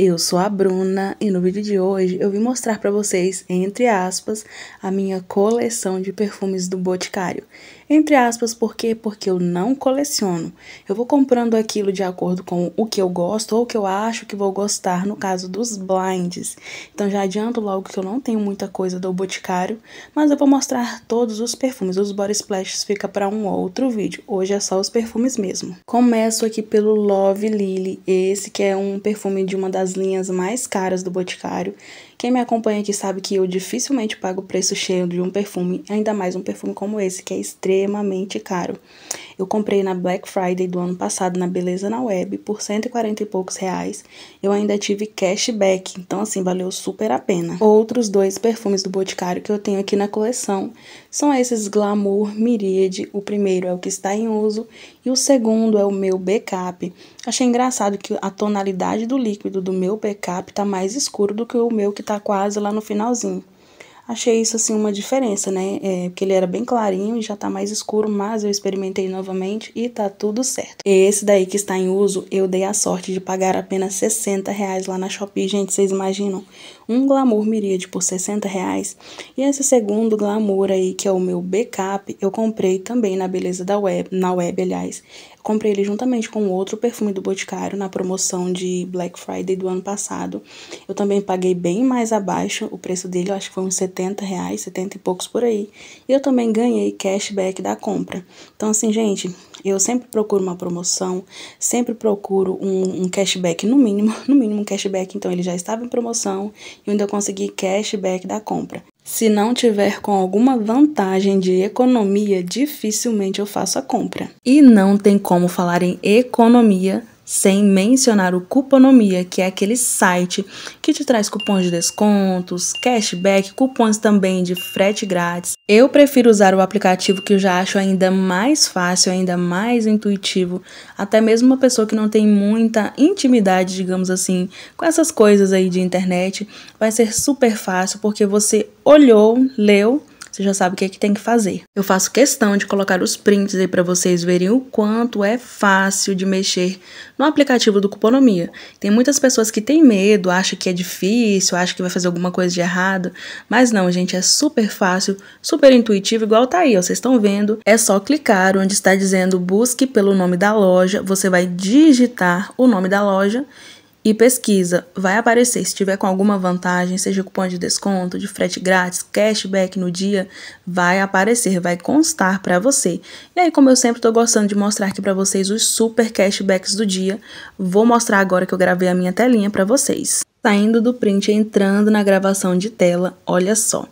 Eu sou a Bruna e no vídeo de hoje eu vim mostrar para vocês, entre aspas, a minha coleção de perfumes do Boticário. Entre aspas, por quê? Porque eu não coleciono. Eu vou comprando aquilo de acordo com o que eu gosto ou o que eu acho que vou gostar, no caso dos blinds. Então já adianto logo que eu não tenho muita coisa do Boticário, mas eu vou mostrar todos os perfumes. Os body splashes fica para um outro vídeo. Hoje é só os perfumes mesmo. Começo aqui pelo Love Lily, esse que é um perfume de uma das linhas mais caras do Boticário. Quem me acompanha aqui sabe que eu dificilmente pago o preço cheio de um perfume, ainda mais um perfume como esse, que é extremamente caro. Eu comprei na Black Friday do ano passado na Beleza na Web por 140 e poucos reais. Eu ainda tive cashback, então assim valeu super a pena. Outros dois perfumes do Boticário que eu tenho aqui na coleção são esses Glamour Miríade. O primeiro é o que está em uso e o segundo é o meu backup. Achei engraçado que a tonalidade do líquido do meu backup tá mais escuro do que o meu que tá quase lá no finalzinho. Achei isso, assim, uma diferença, né? É, porque ele era bem clarinho e já tá mais escuro, mas eu experimentei novamente e tá tudo certo. Esse daí que está em uso, eu dei a sorte de pagar apenas 60 reais lá na Shopee. Gente, vocês imaginam? Um glamour miríade por 60 reais. E esse segundo glamour aí, que é o meu backup, eu comprei também na Beleza da Web, na Web, aliás. Comprei ele juntamente com outro perfume do Boticário na promoção de Black Friday do ano passado. Eu também paguei bem mais abaixo o preço dele, eu acho que foi uns 70 reais, 70 e poucos por aí. E eu também ganhei cashback da compra. Então, assim, gente, eu sempre procuro uma promoção, sempre procuro um, um cashback, no mínimo, no mínimo um cashback. Então, ele já estava em promoção e eu ainda consegui cashback da compra. Se não tiver com alguma vantagem de economia, dificilmente eu faço a compra. E não tem como falar em economia sem mencionar o Cuponomia, que é aquele site que te traz cupons de descontos, cashback, cupons também de frete grátis. Eu prefiro usar o aplicativo que eu já acho ainda mais fácil, ainda mais intuitivo, até mesmo uma pessoa que não tem muita intimidade, digamos assim, com essas coisas aí de internet, vai ser super fácil porque você olhou, leu, você já sabe o que é que tem que fazer. Eu faço questão de colocar os prints aí para vocês verem o quanto é fácil de mexer no aplicativo do Cuponomia. Tem muitas pessoas que têm medo, acham que é difícil, acham que vai fazer alguma coisa de errado, mas não, gente, é super fácil, super intuitivo, igual tá aí, vocês estão vendo. É só clicar onde está dizendo busque pelo nome da loja, você vai digitar o nome da loja e pesquisa vai aparecer. Se tiver com alguma vantagem, seja cupom de desconto, de frete grátis, cashback no dia, vai aparecer, vai constar para você. E aí, como eu sempre estou gostando de mostrar aqui para vocês os super cashbacks do dia, vou mostrar agora que eu gravei a minha telinha para vocês. Saindo do print, entrando na gravação de tela, olha só.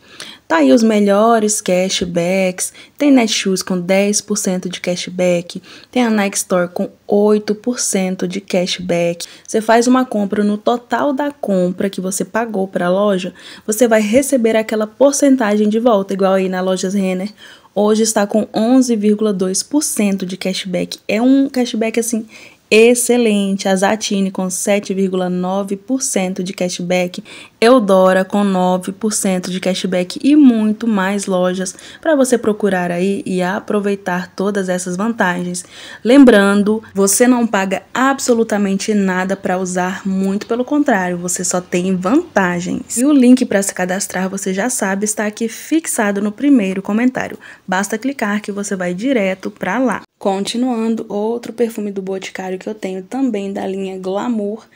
Tá aí os melhores cashbacks. Tem Netshoes com 10% de cashback, tem a Nike Store com 8% de cashback. Você faz uma compra no total da compra que você pagou para a loja, você vai receber aquela porcentagem de volta, igual aí na Lojas Renner hoje está com 11,2% de cashback. É um cashback assim excelente. A Zatini com 7,9% de cashback. Eudora com 9% de cashback e muito mais lojas para você procurar aí e aproveitar todas essas vantagens. Lembrando, você não paga absolutamente nada para usar, muito pelo contrário, você só tem vantagens. E o link para se cadastrar, você já sabe, está aqui fixado no primeiro comentário. Basta clicar que você vai direto para lá. Continuando, outro perfume do Boticário que eu tenho também da linha Glamour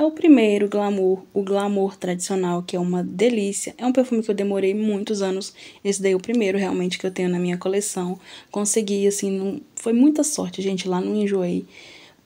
é o primeiro glamour, o glamour tradicional, que é uma delícia. É um perfume que eu demorei muitos anos. Esse daí é o primeiro realmente que eu tenho na minha coleção. Consegui, assim, não... foi muita sorte, gente. Lá não enjoei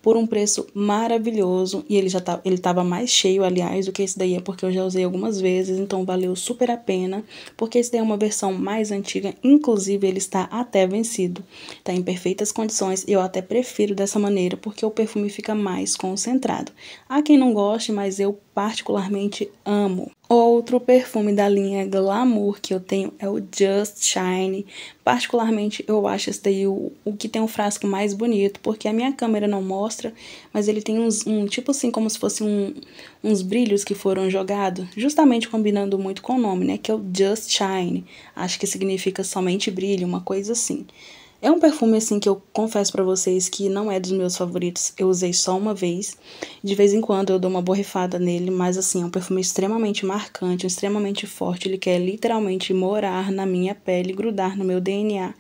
por um preço maravilhoso e ele já tá, ele tava mais cheio, aliás, do que esse daí é porque eu já usei algumas vezes, então valeu super a pena, porque esse daí é uma versão mais antiga, inclusive ele está até vencido. Tá em perfeitas condições, eu até prefiro dessa maneira, porque o perfume fica mais concentrado. Há quem não goste, mas eu particularmente amo. Outro perfume da linha Glamour que eu tenho é o Just Shine. Particularmente eu acho esse daí o, o que tem o um frasco mais bonito, porque a minha câmera não mostra, mas ele tem uns, um tipo assim, como se fosse um, uns brilhos que foram jogados, justamente combinando muito com o nome, né? Que é o Just Shine. Acho que significa somente brilho, uma coisa assim. É um perfume assim que eu confesso para vocês que não é dos meus favoritos. Eu usei só uma vez. De vez em quando eu dou uma borrifada nele, mas assim, é um perfume extremamente marcante, extremamente forte. Ele quer literalmente morar na minha pele, grudar no meu DNA,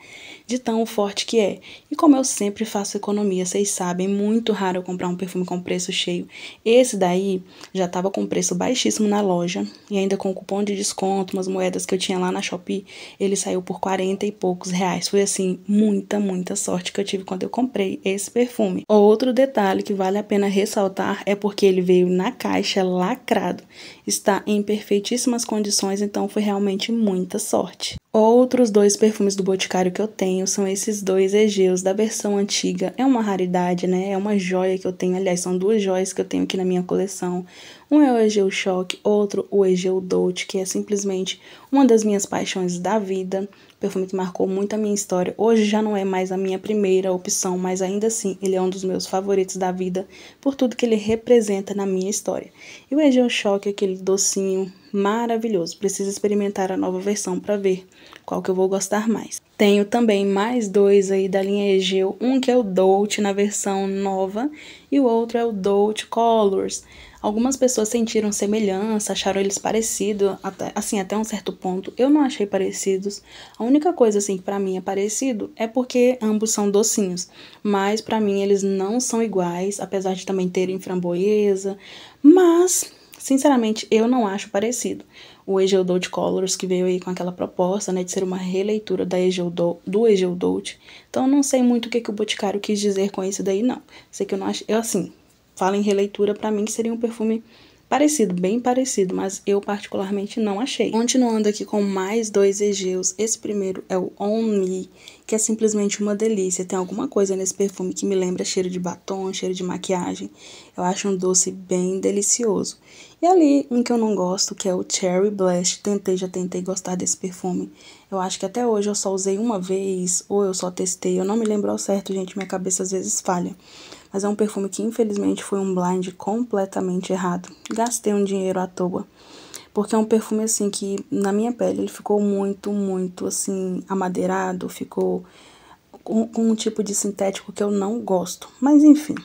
de tão forte que é. E como eu sempre faço economia, vocês sabem, é muito raro eu comprar um perfume com preço cheio. Esse daí já tava com preço baixíssimo na loja e ainda com cupom de desconto, umas moedas que eu tinha lá na Shopee, ele saiu por 40 e poucos reais. Foi assim, muito muita, muita sorte que eu tive quando eu comprei esse perfume. Outro detalhe que vale a pena ressaltar é porque ele veio na caixa lacrado. Está em perfeitíssimas condições, então foi realmente muita sorte. Outros dois perfumes do Boticário que eu tenho são esses dois Egeus da versão antiga. É uma raridade, né? É uma joia que eu tenho. Aliás, são duas joias que eu tenho aqui na minha coleção. Um é o Egeu Choque, outro o Egeu Dolce, que é simplesmente uma das minhas paixões da vida perfume que marcou muito a minha história. Hoje já não é mais a minha primeira opção, mas ainda assim ele é um dos meus favoritos da vida por tudo que ele representa na minha história. E o Egeo Choque, é aquele docinho maravilhoso. Preciso experimentar a nova versão para ver qual que eu vou gostar mais. Tenho também mais dois aí da linha Egeo, um que é o dolce na versão nova e o outro é o dolce Colors. Algumas pessoas sentiram semelhança, acharam eles parecidos, até, assim, até um certo ponto. Eu não achei parecidos. A única coisa, assim, que pra mim é parecido é porque ambos são docinhos. Mas para mim eles não são iguais, apesar de também terem framboesa. Mas, sinceramente, eu não acho parecido. O Egeodote Colors, que veio aí com aquela proposta, né, de ser uma releitura da Egeodo, do Egeodote. Então, eu não sei muito o que, que o Boticário quis dizer com isso daí, não. Sei que eu não acho... Eu, assim, fala em releitura, para mim que seria um perfume parecido, bem parecido, mas eu particularmente não achei. Continuando aqui com mais dois Egeus, esse primeiro é o On que é simplesmente uma delícia. Tem alguma coisa nesse perfume que me lembra cheiro de batom, cheiro de maquiagem. Eu acho um doce bem delicioso. E ali, um que eu não gosto, que é o Cherry Blast. Tentei, já tentei gostar desse perfume. Eu acho que até hoje eu só usei uma vez, ou eu só testei. Eu não me lembro ao certo, gente, minha cabeça às vezes falha mas é um perfume que infelizmente foi um blind completamente errado. Gastei um dinheiro à toa. Porque é um perfume assim que na minha pele ele ficou muito, muito assim amadeirado, ficou com, com um tipo de sintético que eu não gosto. Mas enfim,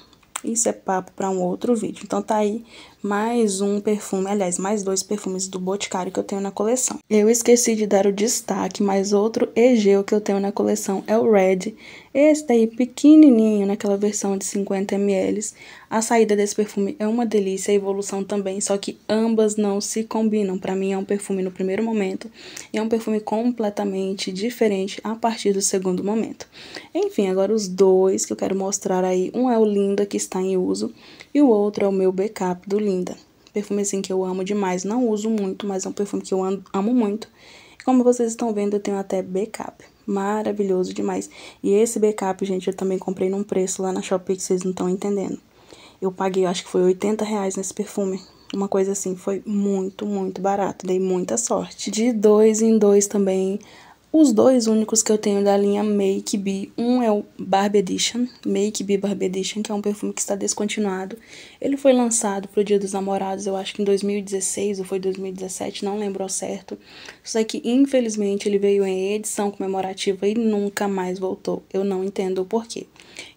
isso é papo para um outro vídeo. Então tá aí mais um perfume, aliás, mais dois perfumes do Boticário que eu tenho na coleção. Eu esqueci de dar o destaque, mas outro Egeu que eu tenho na coleção é o Red. Esse daí pequenininho, naquela versão de 50ml. A saída desse perfume é uma delícia, a evolução também, só que ambas não se combinam. Para mim é um perfume no primeiro momento e é um perfume completamente diferente a partir do segundo momento. Enfim, agora os dois que eu quero mostrar aí. Um é o Linda, que está em uso, e o outro é o meu backup do Linda. Perfume assim que eu amo demais, não uso muito, mas é um perfume que eu amo muito. Como vocês estão vendo, eu tenho até backup. Maravilhoso demais. E esse backup, gente, eu também comprei num preço lá na Shopee que vocês não estão entendendo. Eu paguei, eu acho que foi 80 reais nesse perfume. Uma coisa assim, foi muito, muito barato. Dei muita sorte. De dois em dois também, os dois únicos que eu tenho da linha Make Be, um é o Barb Edition, Make Be Barb Edition, que é um perfume que está descontinuado. Ele foi lançado para o Dia dos Namorados, eu acho que em 2016 ou foi 2017, não lembro ao certo. Só que, infelizmente, ele veio em edição comemorativa e nunca mais voltou. Eu não entendo o porquê.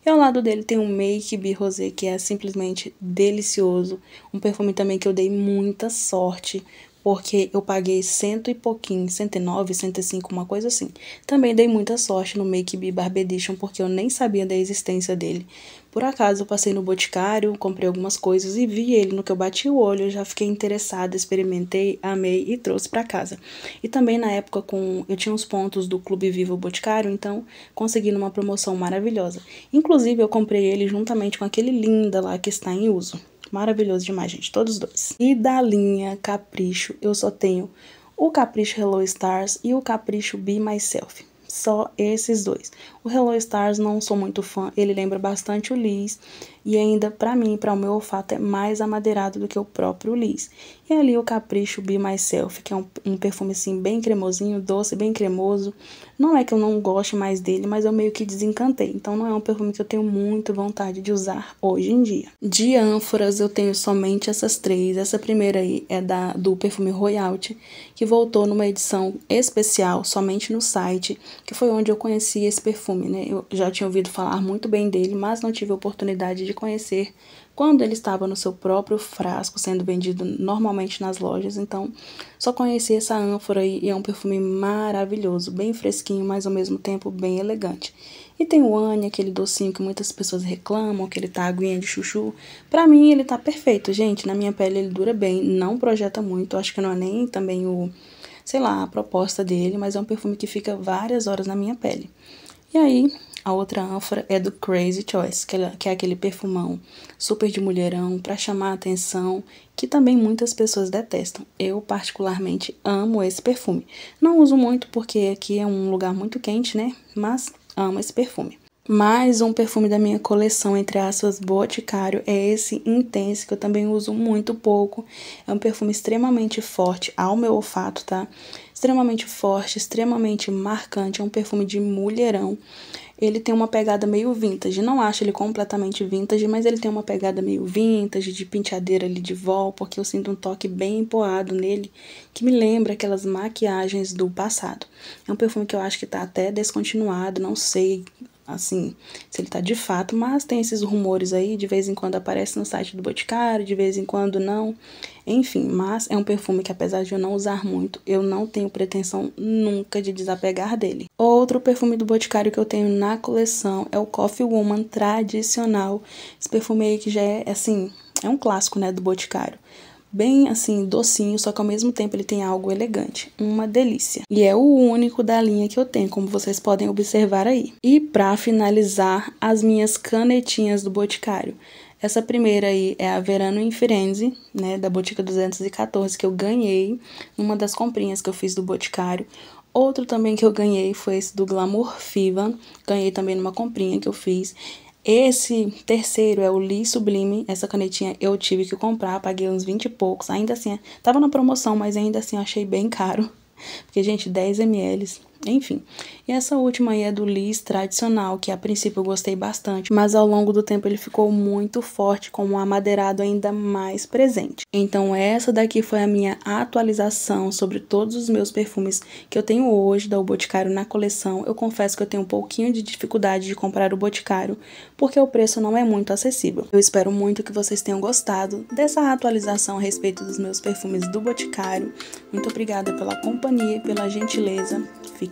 E ao lado dele tem o Make Be Rosé, que é simplesmente delicioso. Um perfume também que eu dei muita sorte porque eu paguei cento e pouquinho, 109, 105, uma coisa assim. Também dei muita sorte no Make Be Barb Edition, porque eu nem sabia da existência dele. Por acaso, eu passei no Boticário, comprei algumas coisas e vi ele. No que eu bati o olho, eu já fiquei interessada, experimentei, amei e trouxe para casa. E também na época, com eu tinha uns pontos do Clube Vivo Boticário, então consegui numa promoção maravilhosa. Inclusive, eu comprei ele juntamente com aquele linda lá que está em uso. Maravilhoso demais, gente. Todos dois. E da linha Capricho, eu só tenho o Capricho Hello Stars e o Capricho Be Myself. Só esses dois. O Hello Stars não sou muito fã, ele lembra bastante o Liz e ainda para mim, para o meu olfato é mais amadeirado do que o próprio Liz. E ali o Capricho Be Myself, que é um, um, perfume assim bem cremosinho, doce, bem cremoso. Não é que eu não goste mais dele, mas eu meio que desencantei. Então não é um perfume que eu tenho muito vontade de usar hoje em dia. De ânforas eu tenho somente essas três. Essa primeira aí é da do perfume Royalty, que voltou numa edição especial somente no site, que foi onde eu conheci esse perfume, né? Eu já tinha ouvido falar muito bem dele, mas não tive oportunidade de de conhecer quando ele estava no seu próprio frasco, sendo vendido normalmente nas lojas. Então, só conheci essa ânfora e é um perfume maravilhoso, bem fresquinho, mas ao mesmo tempo bem elegante. E tem o Anne, aquele docinho que muitas pessoas reclamam, que ele tá aguinha de chuchu. Pra mim, ele tá perfeito, gente. Na minha pele ele dura bem, não projeta muito. Acho que não é nem também o, sei lá, a proposta dele, mas é um perfume que fica várias horas na minha pele. E aí, a outra ânfora é do Crazy Choice, que é aquele perfumão super de mulherão para chamar a atenção, que também muitas pessoas detestam. Eu particularmente amo esse perfume. Não uso muito porque aqui é um lugar muito quente, né? Mas amo esse perfume. Mais um perfume da minha coleção, entre aspas, Boticário, é esse Intense, que eu também uso muito pouco. É um perfume extremamente forte ao meu olfato, tá? Extremamente forte, extremamente marcante, é um perfume de mulherão. Ele tem uma pegada meio vintage, não acho ele completamente vintage, mas ele tem uma pegada meio vintage, de penteadeira ali de vol, porque eu sinto um toque bem empoado nele, que me lembra aquelas maquiagens do passado. É um perfume que eu acho que tá até descontinuado, não sei assim, se ele tá de fato, mas tem esses rumores aí, de vez em quando aparece no site do Boticário, de vez em quando não. Enfim, mas é um perfume que apesar de eu não usar muito, eu não tenho pretensão nunca de desapegar dele. Outro perfume do Boticário que eu tenho na coleção é o Coffee Woman tradicional. Esse perfume aí que já é assim, é um clássico, né, do Boticário bem assim, docinho, só que ao mesmo tempo ele tem algo elegante. Uma delícia. E é o único da linha que eu tenho, como vocês podem observar aí. E para finalizar, as minhas canetinhas do Boticário. Essa primeira aí é a Verano em Firenze, né, da Botica 214, que eu ganhei numa das comprinhas que eu fiz do Boticário. Outro também que eu ganhei foi esse do Glamour Fiva, ganhei também numa comprinha que eu fiz. Esse terceiro é o Li Sublime. Essa canetinha eu tive que comprar, paguei uns 20 e poucos. Ainda assim, tava na promoção, mas ainda assim eu achei bem caro. Porque, gente, 10 ml enfim. E essa última aí é do Liz tradicional, que a princípio eu gostei bastante, mas ao longo do tempo ele ficou muito forte, com um amadeirado ainda mais presente. Então essa daqui foi a minha atualização sobre todos os meus perfumes que eu tenho hoje da O Boticário na coleção. Eu confesso que eu tenho um pouquinho de dificuldade de comprar o Boticário, porque o preço não é muito acessível. Eu espero muito que vocês tenham gostado dessa atualização a respeito dos meus perfumes do Boticário. Muito obrigada pela companhia e pela gentileza. Fique